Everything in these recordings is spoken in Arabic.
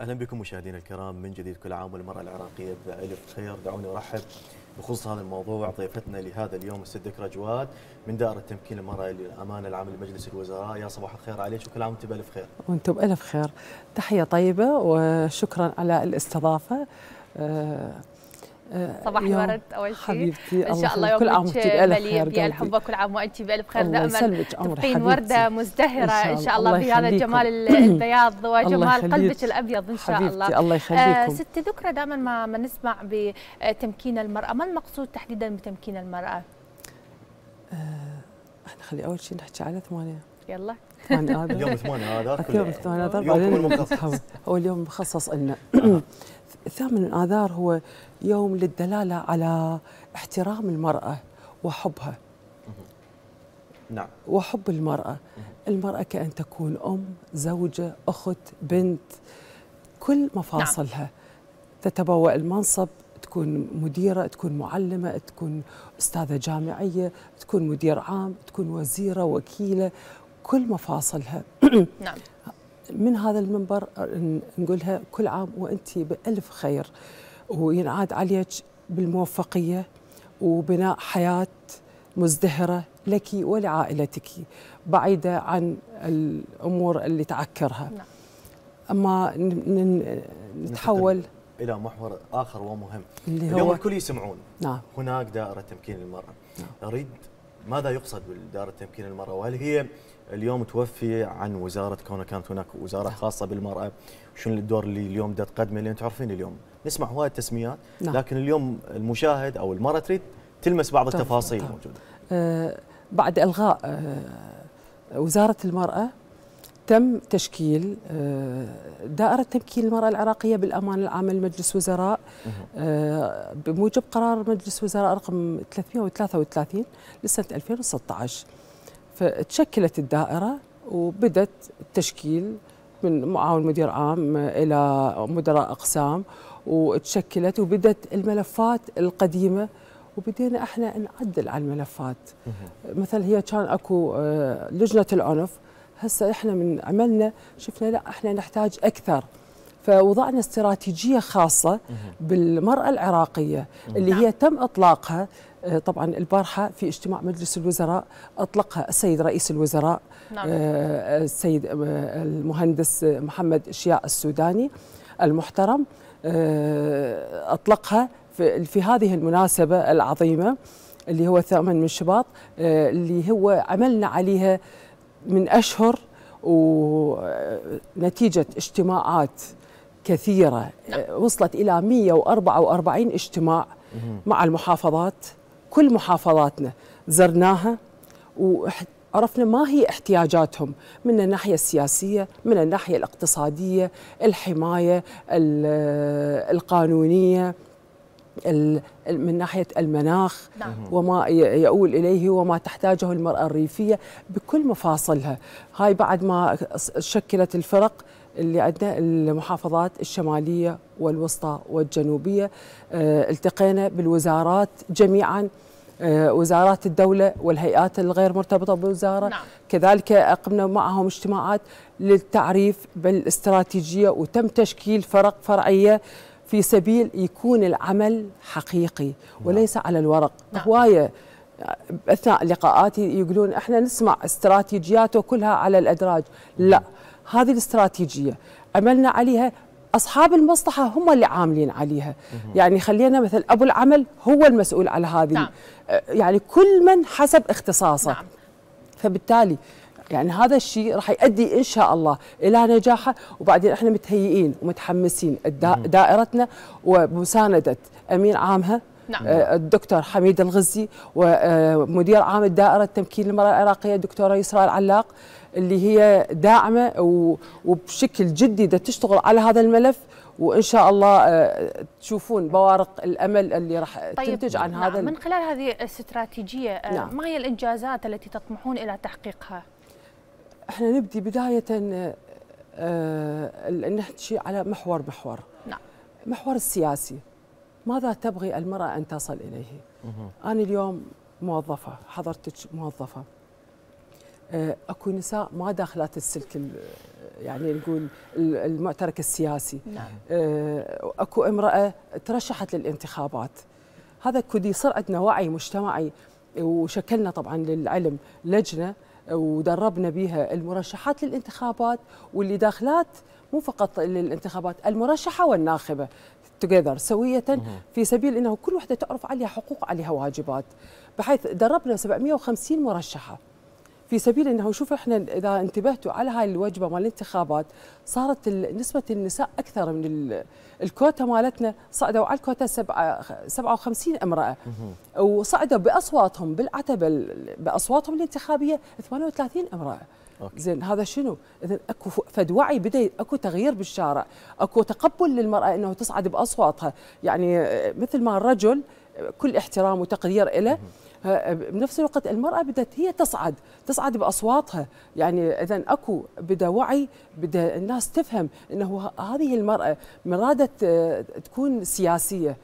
اهلا بكم مشاهدينا الكرام من جديد كل عام والمراه العراقيه بالف خير دعوني ارحب بخصوص هذا الموضوع ضيفتنا لهذا اليوم الست ذكرى جواد من دائره تمكين المراه للامانه العام لمجلس الوزراء يا صباح الخير عليك وكل عام وانت بالف خير وانتم بالف خير تحيه طيبه وشكرا على الاستضافه آه، آه، صباح الورد اول شيء حبيبتي ان شاء الله كل عام وانت بالف خير الحب كل عام وانت بالف خير دائما تبقين ورده مزدهره ان شاء الله بهذا الجمال البياض وجمال قلبك الابيض ان شاء حبيبتي الله الله يخليكم آه، ست ذكرى دائما ما, ما نسمع بتمكين المراه ما المقصود تحديدا بتمكين المراه؟ آه، احنا خلي اول شيء نحكي على ثمانيه يلا 8 اب اليوم 8 اذار اليوم 8 اذار يومكم المخصص هو اليوم مخصص لنا آه. ثامن اذار هو يوم للدلاله على احترام المراه وحبها نعم وحب المراه المراه كان تكون ام زوجه اخت بنت كل نعم. مفاصلها تتبوأ المنصب تكون مديرة تكون معلمة تكون أستاذة جامعية تكون مدير عام تكون وزيرة وكيلة كل مفاصلها نعم من هذا المنبر نقولها كل عام وانت بالف خير وينعاد عليك بالموفقيه وبناء حياه مزدهره لك ولعائلتك بعيده عن الامور اللي تعكرها نعم. اما نتحول الى محور اخر ومهم اللي هو اليوم الكل يسمعون نعم. هناك دائره تمكين المراه نعم. اريد ماذا يقصد بدائره تمكين المراه وهل هي اليوم توفي عن وزاره كونها كانت هناك وزاره خاصه بالمراه شنو الدور اللي اليوم بدها تقدمه لان تعرفين اليوم نسمع هواي تسميات نعم. لكن اليوم المشاهد او المراه تريد تلمس بعض طيب، التفاصيل الموجوده آه بعد الغاء آه وزاره المراه تم تشكيل آه، دائرة تمكين المرأة العراقية بالأمان العام لمجلس وزراء آه، بموجب قرار مجلس وزراء رقم 333 لسنة 2016 فتشكلت الدائرة وبدت التشكيل من معاون مدير عام إلى مدراء أقسام وتشكلت وبدت الملفات القديمة وبدينا احنا نعدل على الملفات مثل هي كان اكو آه، لجنه العنف هسه احنا من عملنا شفنا لا احنا نحتاج اكثر فوضعنا استراتيجيه خاصه بالمراه العراقيه اللي نعم. هي تم اطلاقها آه، طبعا البارحة في اجتماع مجلس الوزراء أطلقها السيد رئيس الوزراء نعم. آه، السيد آه، المهندس محمد إشياء السوداني المحترم أطلقها في هذه المناسبة العظيمة اللي هو الثامن من شباط اللي هو عملنا عليها من أشهر ونتيجة اجتماعات كثيرة نعم. وصلت إلى 144 اجتماع مع المحافظات كل محافظاتنا زرناها وعرفنا ما هي احتياجاتهم من الناحية السياسية من الناحية الاقتصادية الحماية القانونية من ناحية المناخ نعم. وما يؤول إليه وما تحتاجه المرأة الريفية بكل مفاصلها هاي بعد ما شكلت الفرق اللي عندنا المحافظات الشمالية والوسطى والجنوبية آه، التقينا بالوزارات جميعاً آه، وزارات الدولة والهيئات الغير مرتبطة بالوزارة نعم. كذلك أقمنا معهم اجتماعات للتعريف بالاستراتيجية وتم تشكيل فرق فرعية في سبيل يكون العمل حقيقي نعم. وليس على الورق نعم. هواية أثناء لقاءاتي يقولون إحنا نسمع استراتيجياته كلها على الأدراج لا نعم. هذه الاستراتيجيه عملنا عليها اصحاب المصلحه هم اللي عاملين عليها يعني خلينا مثل ابو العمل هو المسؤول على هذه نعم. آه، يعني كل من حسب اختصاصه نعم. فبالتالي يعني هذا الشيء راح يؤدي ان شاء الله الى نجاحه وبعدين احنا متهيئين ومتحمسين دائرتنا وبمسانده امين عامها نعم. آه، الدكتور حميد الغزي ومدير آه، عام الدائرة التمكين للمرأة العراقية الدكتورة يسراء العلاق اللي هي داعمه وبشكل جدي بدها تشتغل على هذا الملف وان شاء الله آه، تشوفون بوارق الامل اللي راح طيب تنتج عن نعم هذا من خلال هذه الاستراتيجيه آه، نعم ما هي الانجازات التي تطمحون الى تحقيقها؟ احنا نبدي بدايه آه, آه، نحكي على محور محور نعم محور السياسي ماذا تبغي المراه ان تصل اليه؟ انا اليوم موظفه حضرتك موظفه آه، اكو نساء ما داخلات السلك آه، يعني نقول المعترك السياسي نعم. آه، اكو امراه ترشحت للانتخابات هذا كود يصير عندنا وعي مجتمعي وشكلنا طبعا للعلم لجنه ودربنا بها المرشحات للانتخابات واللي داخلات مو فقط للانتخابات المرشحه والناخبه توجذر سوية في سبيل انه كل وحده تعرف عليها حقوق عليها واجبات بحيث دربنا 750 مرشحه في سبيل انه شوف احنا اذا انتبهتوا على هاي الوجبه مال الانتخابات صارت نسبه النساء اكثر من الكوتا مالتنا صعدوا على الكوتا 57 امراه وصعدوا باصواتهم بالعتبه باصواتهم الانتخابيه 38 امراه أوكي. زين هذا شنو؟ اذا اكو فد وعي بدا اكو تغيير بالشارع، اكو تقبل للمراه انه تصعد باصواتها، يعني آه، مثل ما الرجل كل احترام وتقدير له آه، آه، بنفس الوقت المرأة بدأت هي تصعد تصعد بأصواتها يعني إذا أكو بدا وعي بدا الناس تفهم أنه هذه المرأة مرادت آه، تكون سياسية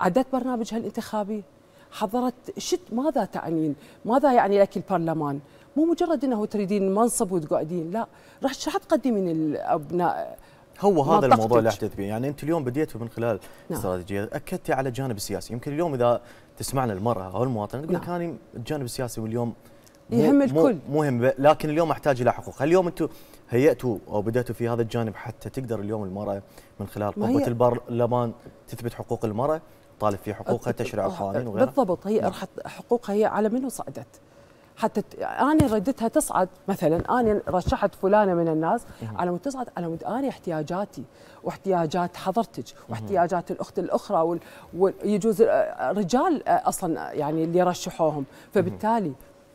عدت برنامجها الانتخابي حضرت شت ماذا تعنين ماذا يعني لك البرلمان مو مجرد أنه تريدين منصب وتقعدين لا راح راح تقدمين الأبناء هو هذا الموضوع اللي احدث به يعني انت اليوم بديت من خلال نعم. استراتيجيه اكدتي على الجانب السياسي يمكن اليوم اذا تسمعنا المراه او المواطن تقول نعم. الجانب السياسي واليوم يهم الكل مهم لكن اليوم احتاج الى حقوق هل اليوم انتم هيأتوا او بدأتوا في هذا الجانب حتى تقدر اليوم المراه من خلال قوه البرلمان تثبت حقوق المراه تطالب في حقوقها تشريع القوانين وغيرها بالضبط هي نعم. حقوقها هي على منو صعدت حتى انا ردتها تصعد مثلا انا رشحت فلانه من الناس على مود تصعد على مود انا احتياجاتي واحتياجات حضرتك واحتياجات الاخت الاخرى ويجوز آه، رجال آه، اصلا آه، يعني اللي رشحوهم فبالتالي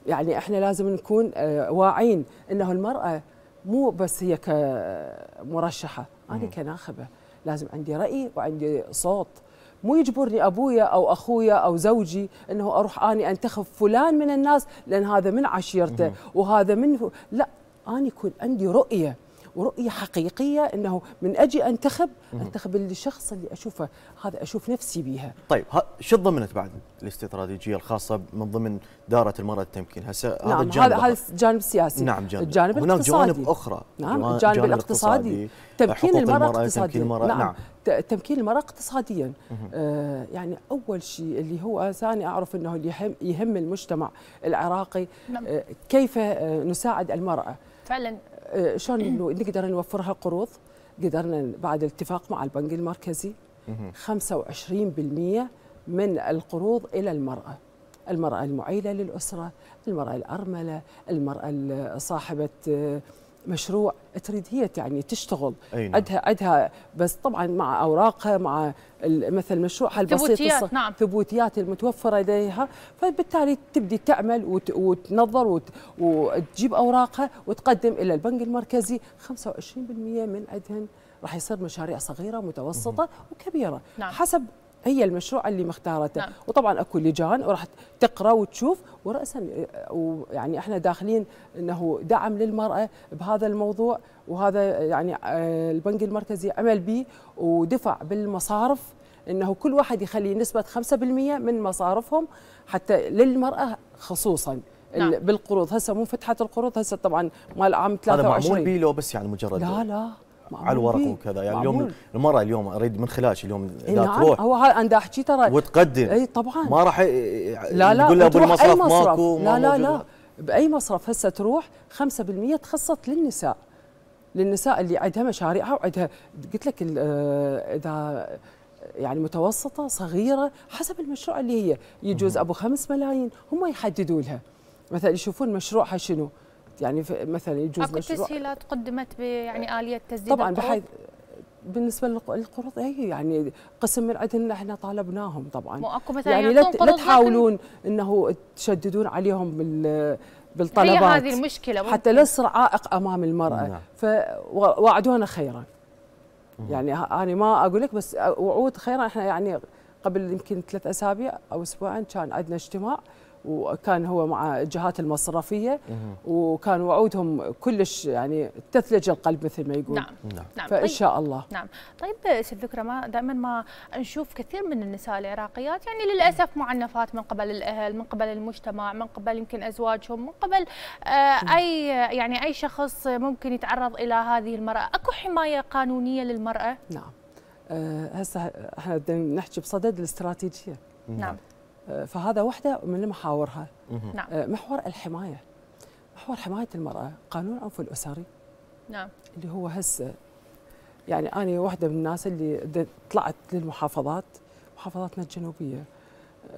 يعني احنا لازم نكون واعين انه المراه مو بس هي كمرشحه انا كناخبه لازم عندي راي وعندي صوت مو يجبرني ابويا او اخويا او زوجي انه اروح اني انتخب فلان من الناس لان هذا من عشيرته وهذا من لا اني يكون عندي رؤيه ورؤيه حقيقيه انه من اجي انتخب انتخب الشخص اللي اشوفه هذا اشوف نفسي بيها. طيب شو ضمنت بعد الاستراتيجيه الخاصه من ضمن داره المراه التمكين هسه نعم هذا الجانب هذا الجانب السياسي نعم جانب الجانب هناك الاقتصادي. جوانب اخرى نعم جوانب الجانب الاقتصادي نعم، نعم. تمكين المراه اقتصاديا تمكين المرأة نعم, نعم. تمكين المرأة اقتصاديا آه يعني أول شيء اللي هو ثاني أعرف أنه اللي يهم, يهم المجتمع العراقي نعم. آه كيف آه نساعد المرأة فعلا آه، شلون انه نقدر نوفرها قروض قدرنا بعد الاتفاق مع البنك المركزي 25% من القروض الى المراه المراه المعيله للاسره المراه الارمله المراه صاحبه آه، مشروع تريد هي يعني تشتغل عندها نعم. عندها بس طبعا مع اوراقها مع مثل مشروعها البسيط ثبوتيات نعم ثبوتيات المتوفره لديها فبالتالي تبدي تعمل وت... وتنظر وت... وتجيب اوراقها وتقدم الى البنك المركزي 25% من عندهن راح يصير مشاريع صغيره متوسطه مه. وكبيره نعم. حسب هي المشروع اللي مختارته نعم. وطبعا اكو لجان وراح تقرا وتشوف وراسا ويعني احنا داخلين انه دعم للمراه بهذا الموضوع وهذا يعني آه، البنك المركزي عمل به ودفع بالمصارف انه كل واحد يخلي نسبه 5% من مصارفهم حتى للمراه خصوصا نعم. بالقروض هسه مو فتحت القروض هسه طبعا مال عام 23 هذا معمول بي لو بس يعني مجرد لا لا على الورق إيه، وكذا يعني معمول. اليوم المراه اليوم اريد من خلالك اليوم إيه، اذا نعم تروح هو انا احكي ترى وتقدم اي طبعا ما راح لا لا تقول ابو المصرف ماكو لا لا لا باي مصرف هسه تروح 5% تخصص للنساء للنساء اللي عندها مشاريعها وعندها قلت لك آه، اذا يعني متوسطه صغيره حسب المشروع اللي هي يجوز ابو 5 ملايين هم يحددوا لها مثلا يشوفون مشروعها شنو يعني مثلا يجوز اكو تسهيلات قدمت يعني أه، اليه تسديد طبعا بحيث بالنسبه للقروض هي يعني قسم من عندنا احنا طالبناهم طبعا مو مثلا يعني لا تحاولون انه تشددون عليهم بال بالطلبات هي هذه المشكله ممكن. حتى لا يصير عائق امام المراه نعم. فوعدونا خيرا يعني انا ما اقول لك بس وعود خيرا احنا يعني قبل يمكن ثلاث اسابيع او اسبوعين كان عندنا اجتماع وكان هو مع الجهات المصرفيه وكان وعودهم كلش يعني تثلج القلب مثل ما يقول نعم نعم, نعم. طيب. فان شاء الله نعم طيب ست ذكرى ما دائما ما نشوف كثير من النساء العراقيات يعني للاسف معنفات من قبل الاهل من قبل المجتمع من قبل يمكن ازواجهم من قبل آه، اي يعني اي شخص ممكن يتعرض الى هذه المراه اكو حمايه قانونيه للمراه نعم آه، هسه احنا نحكي بصدد الاستراتيجيه نعم فهذا واحدة من محاورها نعم. آه، محور الحماية محور حماية المرأة قانون العنف الأسري نعم اللي هو هسه يعني أنا واحدة من الناس اللي طلعت للمحافظات محافظاتنا الجنوبية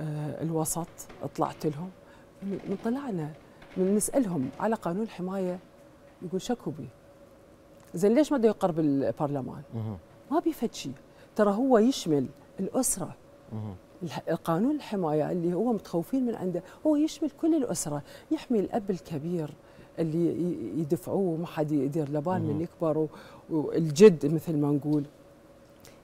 آه، الوسط طلعت لهم من طلعنا من نسألهم على قانون الحماية يقول شكو بيه زين ليش ما بده يقرب البرلمان؟ ما بيفد شيء ترى هو يشمل الأسرة قانون الحماية اللي هو متخوفين من عنده هو يشمل كل الأسرة يحمي الأب الكبير اللي يدفعوه ما حد يدير بال من يكبر والجد مثل ما نقول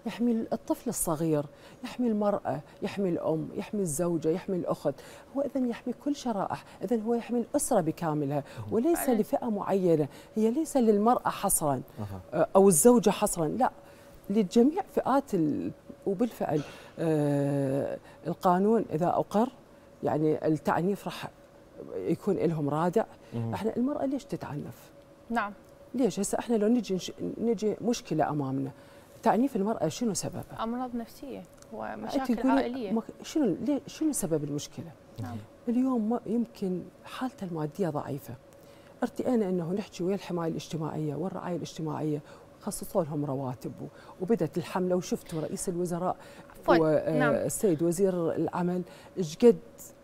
يحمي الطفل الصغير يحمي المرأة يحمي الأم يحمي الزوجة يحمي الأخت هو إذا يحمي كل شرائح إذا هو يحمي الأسرة بكاملها وليس لفئة معينة هي ليس للمرأة حصرا أو الزوجة حصرا لا لجميع فئات وبالفعل آه، القانون اذا اقر يعني التعنيف راح يكون لهم رادع احنا المراه ليش تتعنف نعم ليش هسه احنا لو نجي نجي مشكله امامنا تعنيف المراه شنو سببه امراض نفسيه ومشاكل عائليه شنو شنو سبب المشكله نعم اليوم ما يمكن حالته الماديه ضعيفه ارتئينا انه نحكي ويا الحمايه الاجتماعيه والرعايه الاجتماعيه خصصوا لهم رواتب وبدت الحمله وشفتوا رئيس الوزراء والسيد نعم. آه، وزير العمل قد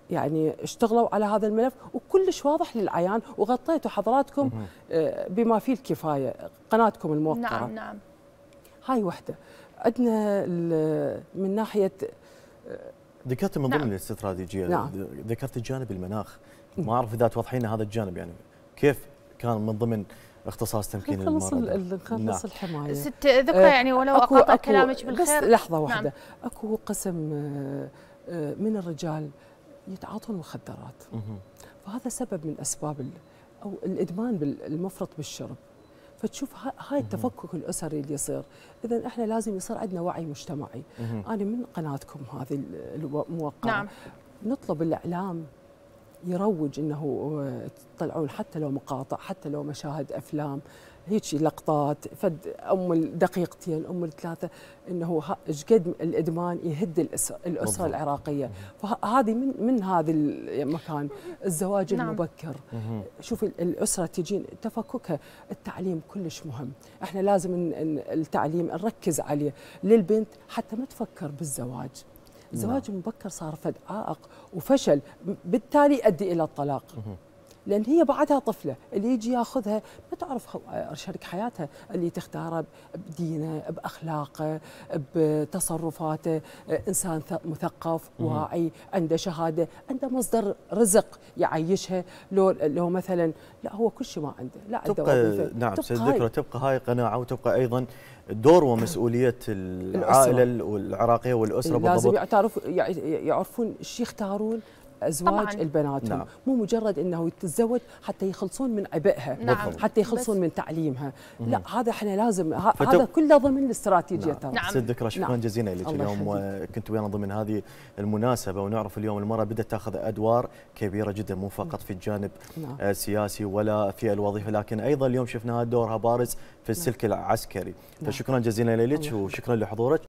يعني اشتغلوا على هذا الملف وكلش واضح للعيان وغطيتوا حضراتكم آه، بما فيه الكفايه قناتكم الموقعه نعم نعم هاي وحده عندنا من ناحيه آه، ذكرت من نعم. ضمن نعم. الاستراتيجيه نعم. ذكرت الجانب المناخ ما اعرف اذا توضحين هذا الجانب يعني كيف كان من ضمن اختصاص تمكين نخلص المرضى نخلص نخلص نعم. الحمايه ست ذكرى آه، يعني ولو أكو اقاطع أكو كلامك بالخير بس لحظه نعم. واحده نعم. اكو قسم آه، آه، من الرجال يتعاطون مخدرات فهذا سبب من اسباب او الادمان المفرط بالشرب فتشوف هاي التفكك الاسري اللي يصير اذا احنا لازم يصير عندنا وعي مجتمعي انا من قناتكم هذه الموقعه نعم. نطلب الاعلام يروج انه تطلعون آه، حتى لو مقاطع حتى لو مشاهد افلام هيك لقطات فد ام دقيقتين ام الثلاثه انه ايش قد الادمان يهد الاسره العراقيه فهذه من من هذا المكان الزواج نعم. المبكر شوفي الاسره تجين تفككها التعليم كلش مهم احنا لازم التعليم نركز عليه للبنت حتى ما تفكر بالزواج الزواج المبكر نعم. صار فد عائق وفشل بالتالي يؤدي الى الطلاق لان هي بعدها طفله اللي يجي ياخذها ما تعرف شريك حياتها اللي تختاره بدينه باخلاقه بتصرفاته انسان مثقف واعي عنده شهاده عنده مصدر رزق يعيشها لو لو مثلا لا هو كل شيء ما عنده لا عنده تبقى نعم تبقى ذكرى تبقى هاي قناعه وتبقى ايضا دور ومسؤوليه العائله العراقيه والاسره بالضبط لازم يعرفون ايش يختارون ازواج طبعاً. البنات نعم. مو مجرد انه يتزوج حتى يخلصون من عبئها نعم. حتى يخلصون من تعليمها مم. لا هذا احنا لازم فتو... هذا كله ضمن الاستراتيجيه نعم. نعم. سيد ذكرى شكرا نعم. جزيلا لك اليوم كنت ويانا ضمن هذه المناسبه ونعرف اليوم المراه بدات تاخذ ادوار كبيره جدا مو فقط في الجانب نعم. السياسي آه، ولا في الوظيفه لكن ايضا اليوم شفنا دورها بارز في نعم. السلك نعم. العسكري فشكرا جزيلا لك وشكرا لحضورك